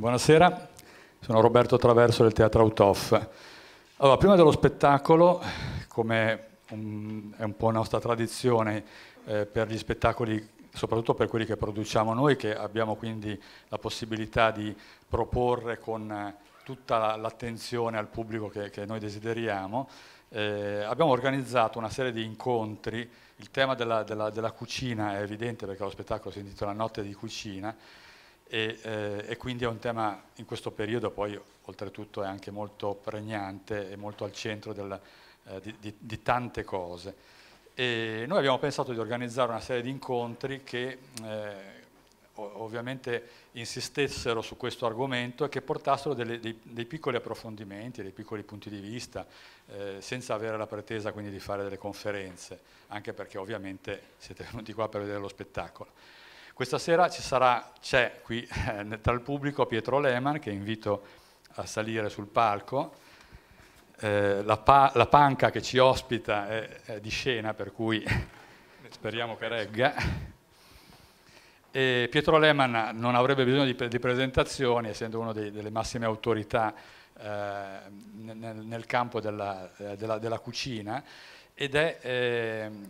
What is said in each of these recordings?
Buonasera, sono Roberto Traverso del Teatro Autoff. Allora, prima dello spettacolo, come un, è un po' nostra tradizione eh, per gli spettacoli, soprattutto per quelli che produciamo noi, che abbiamo quindi la possibilità di proporre con eh, tutta l'attenzione al pubblico che, che noi desideriamo, eh, abbiamo organizzato una serie di incontri, il tema della, della, della cucina è evidente perché lo spettacolo si intitola Notte di cucina, e, eh, e, quindi è un tema in questo periodo poi oltretutto è anche molto pregnante e molto al centro del, eh, di, di, di, tante cose. E noi abbiamo pensato di organizzare una serie di incontri che eh, ovviamente insistessero su questo argomento e che portassero delle, dei, dei, piccoli approfondimenti, dei piccoli punti di vista, eh, senza avere la pretesa quindi di fare delle conferenze, anche perché ovviamente siete venuti qua per vedere lo spettacolo. Questa sera sarà, c'è qui eh, tra il pubblico Pietro Lehmann, che invito a salire sul palco. Eh, la, pa- la, panca che ci ospita è, è di scena, per cui speriamo che regga. E Pietro Lehmann non avrebbe bisogno di, di presentazioni, essendo uno dei, delle massime autorità eh, nel, nel, campo della, della, della cucina, ed è ehm,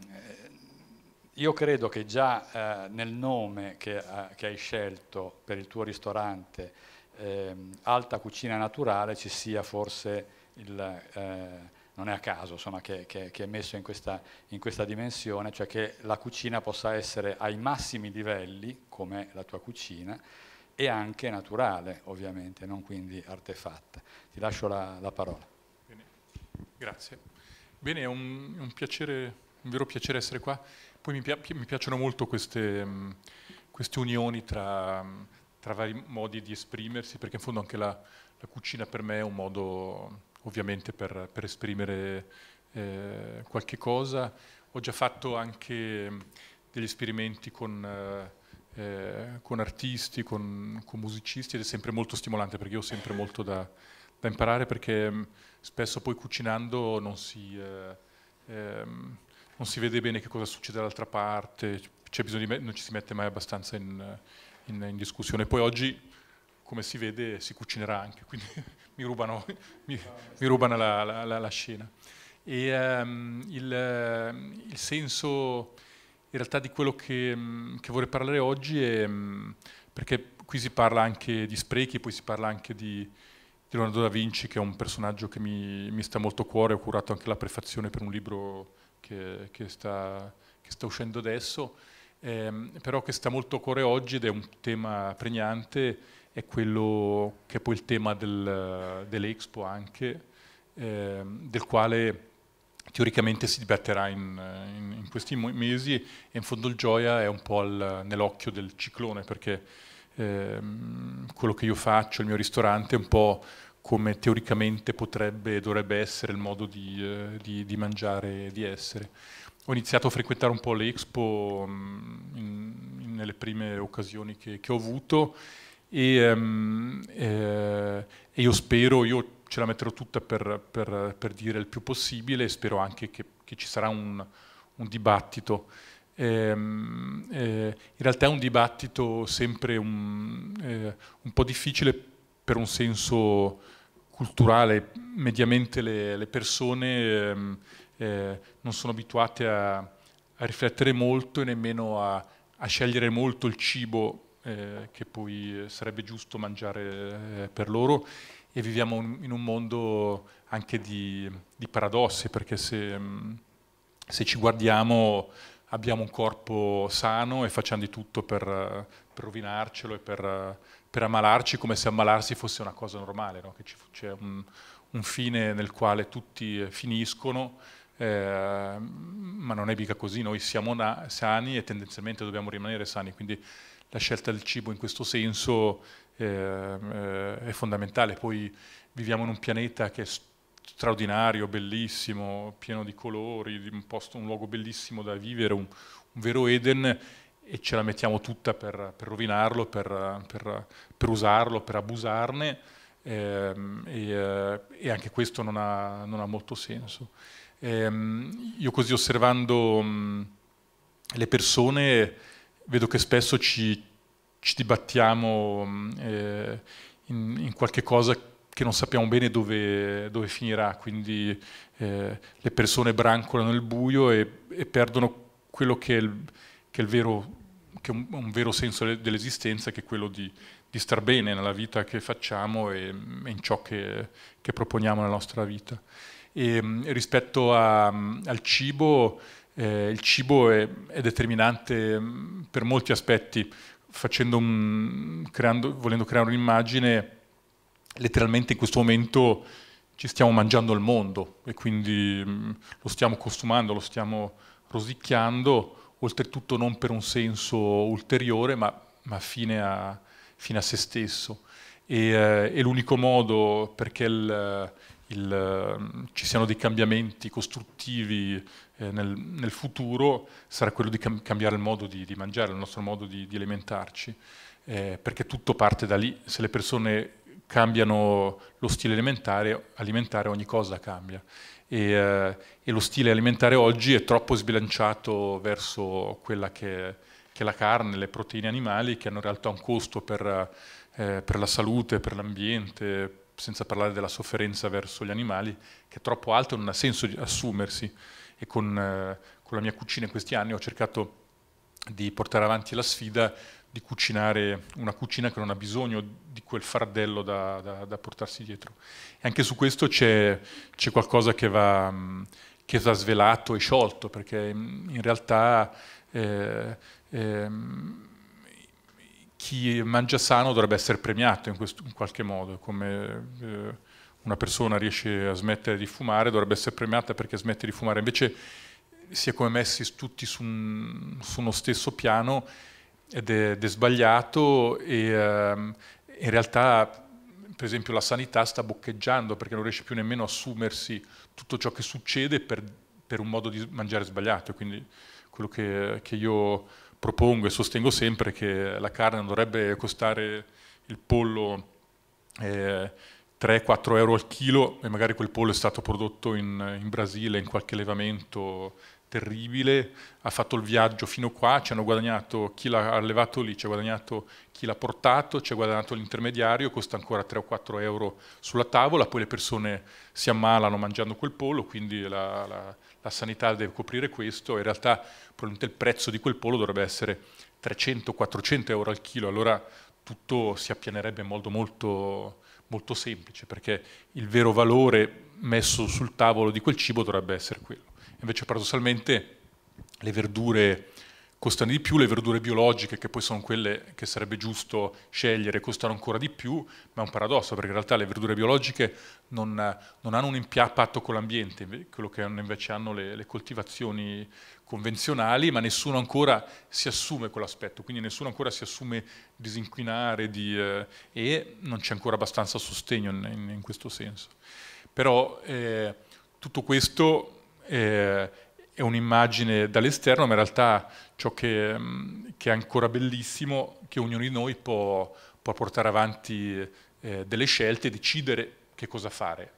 io credo che già eh, nel nome che, eh, che, hai scelto per il tuo ristorante, ehm, Alta Cucina Naturale, ci sia forse il... Eh, non è a caso insomma, che, che, che, è messo in questa, in questa, dimensione, cioè che la cucina possa essere ai massimi livelli, come la tua cucina, e anche naturale ovviamente, non quindi artefatta. Ti lascio la, la parola. Bene. Grazie. Bene, è un, un, piacere, un vero piacere essere qua. Poi mi, pi mi piacciono molto queste, mh, mm, queste unioni tra, mh, mm, tra, vari modi di esprimersi, perché in fondo anche la, la cucina per me è un modo ovviamente per, per esprimere eh, qualche cosa. Ho già fatto anche mm, degli esperimenti con... Eh, eh, con artisti, con, con, musicisti ed è sempre molto stimolante perché io ho sempre molto da, da imparare perché spesso poi cucinando non si, eh, ehm, non si vede bene che cosa succede dall'altra parte, non ci si mette mai abbastanza in, in, in, discussione. Poi oggi, come si vede, si cucinerà anche, quindi mi rubano, mi, mi rubano la, la, la, la, scena. E, um, il, il, senso in realtà di quello che, che vorrei parlare oggi è perché qui si parla anche di sprechi, poi si parla anche di, di Leonardo da Vinci, che è un personaggio che mi, mi sta molto a cuore, ho curato anche la prefazione per un libro che, che, sta, che sta, uscendo adesso, ehm, però che sta molto a cuore oggi ed è un tema pregnante, è quello che è poi il tema del, dell'Expo anche, ehm, del quale teoricamente si dibatterà in, in, in, questi mesi e in fondo il gioia è un po' nell'occhio del ciclone perché ehm, quello che io faccio, il mio ristorante è un po' come teoricamente potrebbe e dovrebbe essere il modo di, eh, di, di mangiare e di essere. Ho iniziato a frequentare un po' l'Expo mm, in, in, nelle prime occasioni che, che ho avuto e, um, eh, e, io spero, io ce la metterò tutta per, per, per dire il più possibile e spero anche che, che ci sarà un, un dibattito. Eh, eh, in realtà è un dibattito sempre un, eh, un po' difficile per un senso culturale, mediamente le, le persone ehm, eh, non sono abituate a, a, riflettere molto e nemmeno a, a scegliere molto il cibo eh, che poi sarebbe giusto mangiare eh, per loro e viviamo un, in un mondo anche di, di paradossi perché se, mm, se, ci guardiamo abbiamo un corpo sano e facciamo di tutto per, eh, per rovinarcelo e per eh, per ammalarci come se ammalarsi fosse una cosa normale, no? che c'è un, un, fine nel quale tutti eh, finiscono, eh, ma non è mica così, noi siamo sani e tendenzialmente dobbiamo rimanere sani, quindi la scelta del cibo in questo senso eh, eh è fondamentale. Poi viviamo in un pianeta che è straordinario, bellissimo, pieno di colori, un, posto, un luogo bellissimo da vivere, un, un vero Eden e ce la mettiamo tutta per, per rovinarlo, per, per, per, usarlo, per abusarne ehm, e, eh, e, anche questo non ha, non ha molto senso. Ehm, io così osservando mm, le persone vedo che spesso ci, ci dibattiamo mm, eh, in, in qualche cosa che non sappiamo bene dove, dove finirà, quindi eh, le persone brancolano nel buio e, e perdono quello che è il, che è, vero, che un, un, vero senso dell'esistenza, che è quello di, di, star bene nella vita che facciamo e, e in ciò che, che, proponiamo nella nostra vita. E, rispetto a, al cibo, eh, il cibo è, è determinante mm, per molti aspetti, facendo un, creando, volendo creare un'immagine, letteralmente in questo momento ci stiamo mangiando il mondo e quindi mm, lo stiamo costumando, lo stiamo rosicchiando oltretutto non per un senso ulteriore, ma, ma fine, a, fine, a, se stesso. E, eh, l'unico modo perché il, eh, il, eh, ci siano dei cambiamenti costruttivi eh, nel, nel, futuro sarà quello di cam cambiare il modo di, di, mangiare, il nostro modo di, di alimentarci, eh, perché tutto parte da lì. Se le persone cambiano lo stile alimentare, alimentare ogni cosa cambia. E, eh, e, lo stile alimentare oggi è troppo sbilanciato verso quella che, che è la carne, le proteine animali, che hanno in realtà un costo per, eh, per la salute, per l'ambiente, senza parlare della sofferenza verso gli animali, che è troppo alto e non ha senso assumersi. E con, eh, con la mia cucina in questi anni ho cercato di portare avanti la sfida di cucinare una cucina che non ha bisogno di quel fardello da, da, da portarsi dietro. E anche su questo c'è, qualcosa che va, che va, svelato e sciolto, perché in realtà eh, eh, chi mangia sano dovrebbe essere premiato in, questo, in qualche modo, come eh, una persona riesce a smettere di fumare dovrebbe essere premiata perché smette di fumare, invece si è come messi tutti su, un, su uno stesso piano ed è, ed è sbagliato e um, in realtà per esempio la sanità sta boccheggiando perché non riesce più nemmeno a assumersi tutto ciò che succede per, per un modo di mangiare sbagliato. Quindi quello che, che, io propongo e sostengo sempre è che la carne non dovrebbe costare il pollo eh, 3-4 euro al chilo e magari quel pollo è stato prodotto in, in Brasile in qualche allevamento terribile, ha fatto il viaggio fino qua, ci hanno guadagnato chi l'ha allevato lì, ci ha guadagnato chi l'ha portato, ci ha guadagnato l'intermediario, costa ancora 3 o 4 euro sulla tavola, poi le persone si ammalano mangiando quel pollo, quindi la, la, la sanità deve coprire questo, in realtà probabilmente il prezzo di quel pollo dovrebbe essere 300-400 euro al chilo, allora tutto si appianerebbe in modo molto, molto semplice, perché il vero valore messo sul tavolo di quel cibo dovrebbe essere quello. Invece paradossalmente le verdure costano di più, le verdure biologiche, che poi sono quelle che sarebbe giusto scegliere, costano ancora di più, ma è un paradosso, perché in realtà le verdure biologiche non, non hanno un impatto con l'ambiente, quello che invece hanno le, le, coltivazioni convenzionali, ma nessuno ancora si assume quell'aspetto, quindi nessuno ancora si assume disinquinare di, eh, e non c'è ancora abbastanza sostegno in, in questo senso. Però eh, tutto questo eh, è un'immagine dall'esterno, ma in realtà ciò che, mm, che, è ancora bellissimo, che ognuno di noi può, può portare avanti eh, delle scelte e decidere che cosa fare,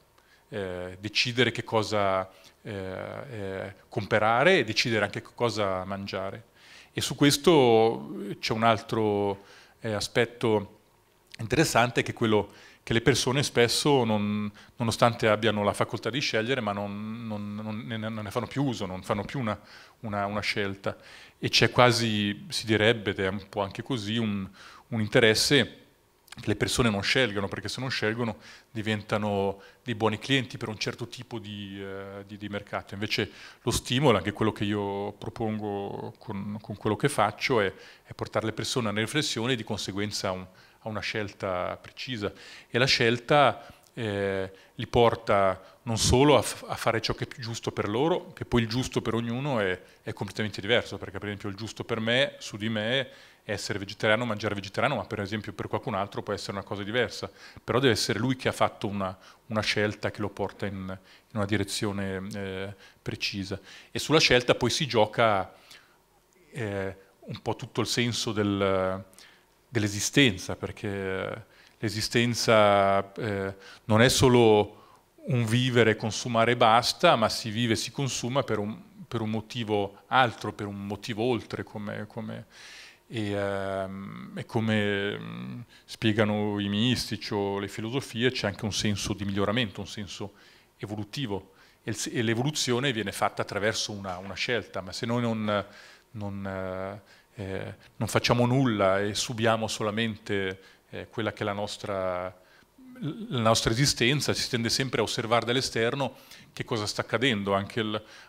eh, decidere che cosa eh, eh, comprare e decidere anche che cosa mangiare. E su questo eh, c'è un altro aspetto interessante che è quello che le persone spesso, non, nonostante abbiano la facoltà di scegliere, ma non, non, ne, non ne, fanno più uso, non fanno più una, una, una scelta. E c'è quasi, si direbbe, ed è un po' anche così, un, un interesse che le persone non scelgano, perché se non scelgono diventano dei buoni clienti per un certo tipo di, eh, di, di mercato. Invece lo stimolo, anche quello che io propongo con, con quello che faccio, è, è, portare le persone a una riflessione e di conseguenza a un, a una scelta precisa e la scelta eh, li porta non solo a, a, fare ciò che è più giusto per loro, che poi il giusto per ognuno è, è, completamente diverso, perché per esempio il giusto per me, su di me, è essere vegetariano, mangiare vegetariano, ma per esempio per qualcun altro può essere una cosa diversa, però deve essere lui che ha fatto una, una scelta che lo porta in, in una direzione eh, precisa. E sulla scelta poi si gioca eh, un po' tutto il senso del dell'esistenza, perché eh, l'esistenza eh, non è solo un vivere, consumare e basta, ma si vive e si consuma per un, per un, motivo altro, per un motivo oltre, come, come, e, ehm, e come mm, spiegano i mistici o le filosofie, c'è anche un senso di miglioramento, un senso evolutivo e l'evoluzione viene fatta attraverso una, una, scelta, ma se noi non, non eh, eh, non facciamo nulla e subiamo solamente eh, quella che è la nostra, la nostra esistenza, si tende sempre a osservare dall'esterno che cosa sta accadendo, anche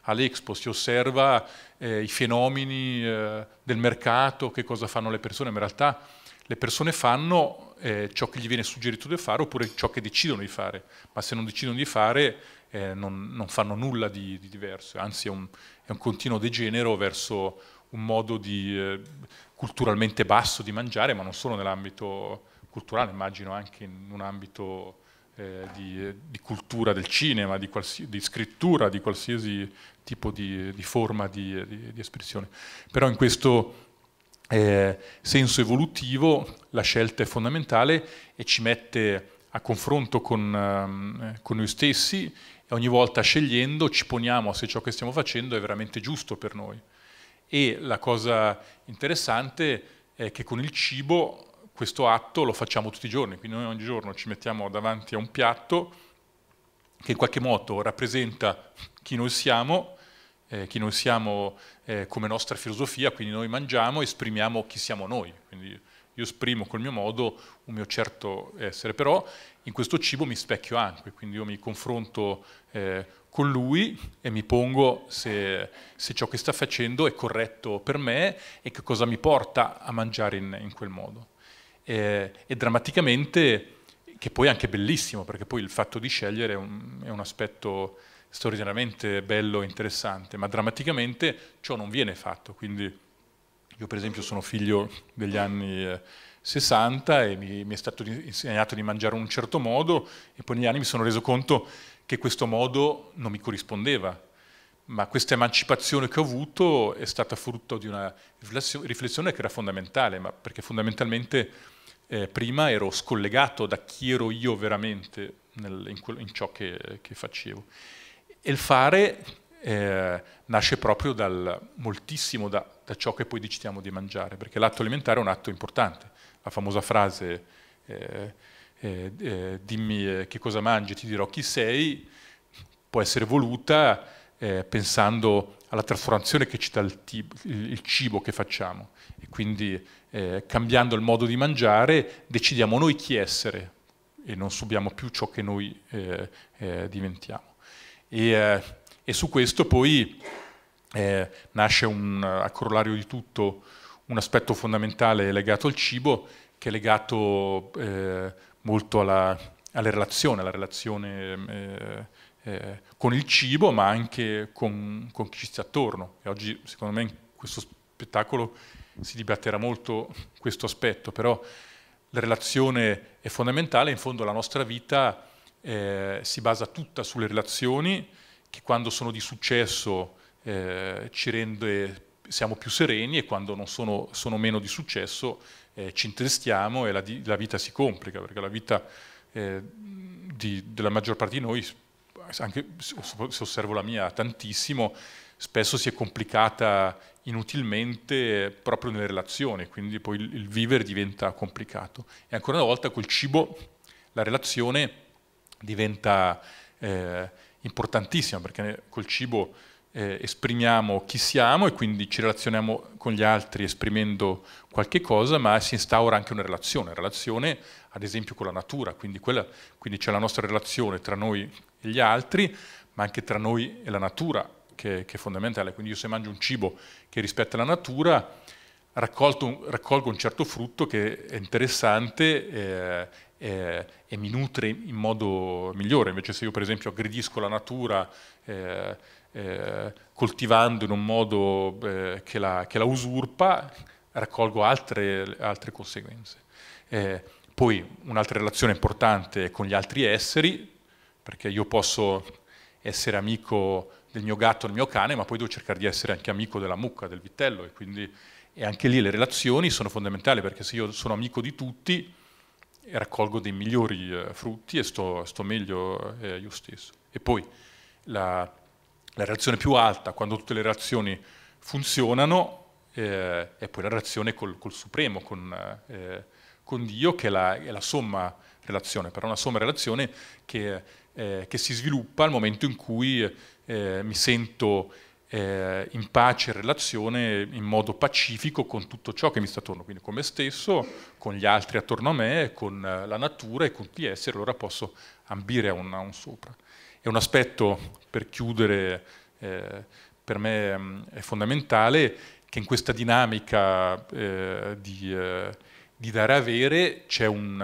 all'Expo si osserva eh, i fenomeni eh, del mercato, che cosa fanno le persone, ma in realtà le persone fanno eh, ciò che gli viene suggerito di fare oppure ciò che decidono di fare, ma se non decidono di fare eh, non, non, fanno nulla di, di diverso, anzi è un, è un, continuo degenero verso un modo di, eh, culturalmente basso di mangiare, ma non solo nell'ambito culturale, immagino anche in un ambito eh, di, di, cultura del cinema, di, di, scrittura, di qualsiasi tipo di, forma di, espressione. Però in questo eh, senso evolutivo la scelta è fondamentale e ci mette a confronto con, ehm, con noi stessi e ogni volta scegliendo ci poniamo se ciò che stiamo facendo è veramente giusto per noi. E la cosa interessante è che con il cibo questo atto lo facciamo tutti i giorni, quindi noi ogni giorno ci mettiamo davanti a un piatto che in qualche modo rappresenta chi noi siamo, eh, chi noi siamo eh, come nostra filosofia, quindi noi mangiamo, esprimiamo chi siamo noi. Quindi, io esprimo col mio modo un mio certo essere, però in questo cibo mi specchio anche, quindi io mi confronto eh, con lui e mi pongo se, se, ciò che sta facendo è corretto per me e che cosa mi porta a mangiare in, in quel modo. E, e, drammaticamente, che poi è anche bellissimo, perché poi il fatto di scegliere è un, è un aspetto straordinariamente bello e interessante, ma drammaticamente ciò non viene fatto, quindi io per esempio sono figlio degli anni 60 eh, e mi, mi è stato insegnato di mangiare in un certo modo e poi negli anni mi sono reso conto che questo modo non mi corrispondeva, ma questa emancipazione che ho avuto è stata frutto di una riflessione che era fondamentale, perché fondamentalmente eh, prima ero scollegato da chi ero io veramente nel, in, quello, in, ciò che, che, facevo. E il fare eh, nasce proprio dal moltissimo da da ciò che poi decidiamo di mangiare, perché l'atto alimentare è un atto importante. La famosa frase eh, eh, eh dimmi eh, che cosa mangi, ti dirò chi sei, può essere voluta eh, pensando alla trasformazione che ci dà il, il cibo che facciamo. E quindi eh, cambiando il modo di mangiare decidiamo noi chi essere e non subiamo più ciò che noi diventiamo. E, e su questo poi eh, nasce un, a corollario di tutto un aspetto fondamentale legato al cibo che è legato eh, molto alla, alle relazioni, alla relazione eh, eh, con il cibo ma anche con, con chi ci sta attorno. E oggi secondo me in questo spettacolo si dibatterà molto questo aspetto, però la relazione è fondamentale, in fondo la nostra vita eh, si basa tutta sulle relazioni che quando sono di successo eh, ci rende, siamo più sereni e quando non sono, sono meno di successo eh, ci intristiamo e la, la, vita si complica, perché la vita eh, di, della maggior parte di noi, anche se osservo la mia tantissimo, spesso si è complicata inutilmente proprio nelle relazioni, quindi poi il, il vivere diventa complicato. E ancora una volta col cibo la relazione diventa eh, importantissima, perché col cibo eh, esprimiamo chi siamo e quindi ci relazioniamo con gli altri esprimendo qualche cosa, ma si instaura anche una relazione, relazione ad esempio con la natura, quindi, c'è la nostra relazione tra noi e gli altri, ma anche tra noi e la natura, che, che è fondamentale. Quindi io se mangio un cibo che rispetta la natura, raccolto, raccolgo un certo frutto che è interessante eh, eh, e mi nutre in modo migliore. Invece se io per esempio aggredisco la natura, eh, eh, coltivando in un modo eh, che, la, che, la, usurpa, raccolgo altre, altre conseguenze. Eh, poi un'altra relazione importante è con gli altri esseri, perché io posso essere amico del mio gatto, del mio cane, ma poi devo cercare di essere anche amico della mucca, del vitello, e quindi e anche lì le relazioni sono fondamentali, perché se io sono amico di tutti, raccolgo dei migliori eh, frutti e sto, sto meglio eh, io stesso. E poi la, la reazione più alta, quando tutte le reazioni funzionano, eh, è poi la reazione col, col Supremo, con, eh, con, Dio, che è la, è la, somma relazione, però una somma relazione che, eh, che si sviluppa al momento in cui eh, mi sento eh, in pace e relazione in modo pacifico con tutto ciò che mi sta attorno, quindi con me stesso, con gli altri attorno a me, con eh, la natura e con tutti gli esseri, allora posso ambire a un, a un sopra è un aspetto, per chiudere, eh, per me mm, è fondamentale, che in questa dinamica eh, di, eh, di, dare avere c'è un,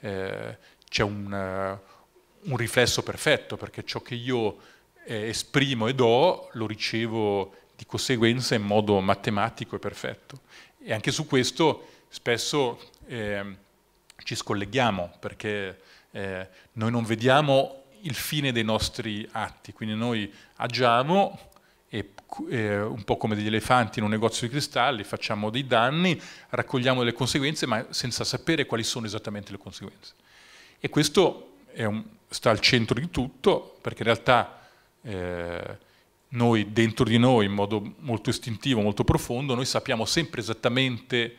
eh, eh, un, eh, un, riflesso perfetto, perché ciò che io esprimo e do lo ricevo di conseguenza in modo matematico e perfetto. E anche su questo spesso ehm, ci scolleghiamo, perché noi non vediamo il fine dei nostri atti, quindi noi agiamo e, eh, un po' come degli elefanti in un negozio di cristalli, facciamo dei danni, raccogliamo delle conseguenze, ma senza sapere quali sono esattamente le conseguenze. E questo un, sta al centro di tutto, perché in realtà eh, noi dentro di noi, in modo molto istintivo, molto profondo, noi sappiamo sempre esattamente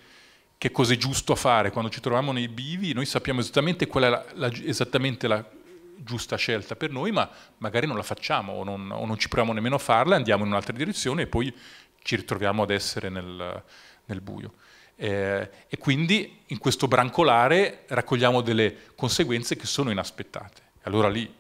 che cosa è giusto fare. Quando ci troviamo nei bivi, noi sappiamo esattamente qual è la, la, esattamente la giusta scelta per noi, ma magari non la facciamo o non, o non ci proviamo nemmeno a farla, andiamo in un'altra direzione e poi ci ritroviamo ad essere nel, nel buio. Eh, e quindi in questo brancolare raccogliamo delle conseguenze che sono inaspettate. Allora lì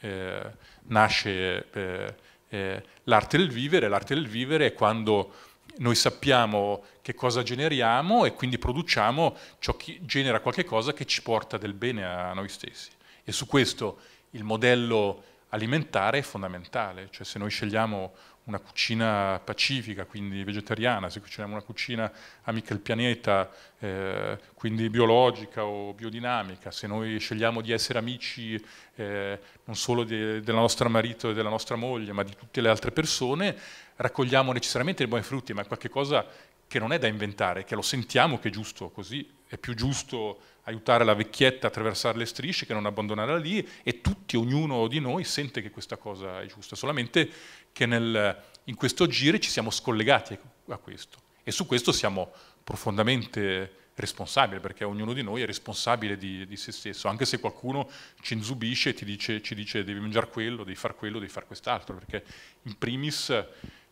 eh, nasce eh, eh, l'arte del vivere, l'arte del vivere è quando noi sappiamo che cosa generiamo e quindi produciamo ciò che genera qualcosa che ci porta del bene a noi stessi. E su questo il modello alimentare è fondamentale, cioè se noi scegliamo una cucina pacifica, quindi vegetariana, se cuciniamo una cucina amica del pianeta, eh, quindi biologica o biodinamica, se noi scegliamo di essere amici eh, non solo de, della nostra marito e della nostra moglie, ma di tutte le altre persone, raccogliamo necessariamente dei buoni frutti, ma è qualcosa che non è da inventare, che lo sentiamo che è giusto così, è più giusto aiutare la vecchietta a attraversare le strisce, che non abbandonarla lì, e tutti, ognuno di noi sente che questa cosa è giusta, solamente che nel, in questo agire ci siamo scollegati a questo. E su questo siamo profondamente responsabili, perché ognuno di noi è responsabile di, di se stesso, anche se qualcuno ci inzubisce e ti dice, ci dice devi mangiare quello, devi fare quello, devi fare quest'altro, perché in primis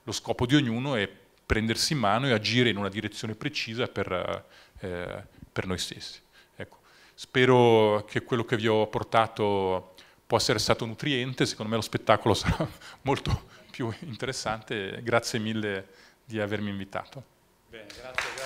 lo scopo di ognuno è prendersi in mano e agire in una direzione precisa per, eh, per noi stessi. Spero che quello che vi ho portato possa essere stato nutriente, secondo me lo spettacolo sarà molto più interessante. Grazie mille di avermi invitato. Bene, grazie, grazie.